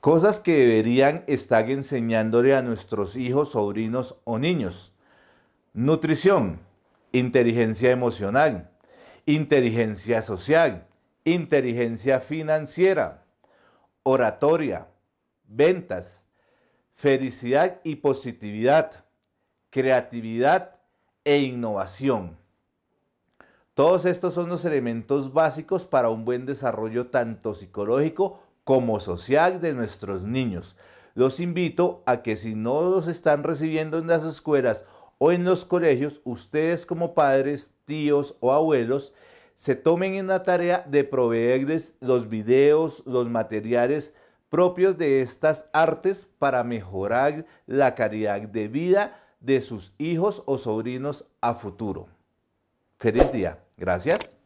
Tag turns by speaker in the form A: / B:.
A: Cosas que deberían estar enseñándole a nuestros hijos, sobrinos o niños. Nutrición, inteligencia emocional, inteligencia social, inteligencia financiera, oratoria, ventas, felicidad y positividad, creatividad e innovación. Todos estos son los elementos básicos para un buen desarrollo tanto psicológico como social de nuestros niños. Los invito a que si no los están recibiendo en las escuelas o en los colegios, ustedes como padres, tíos o abuelos, se tomen en la tarea de proveerles los videos, los materiales propios de estas artes para mejorar la calidad de vida de sus hijos o sobrinos a futuro. Feliz día. Gracias.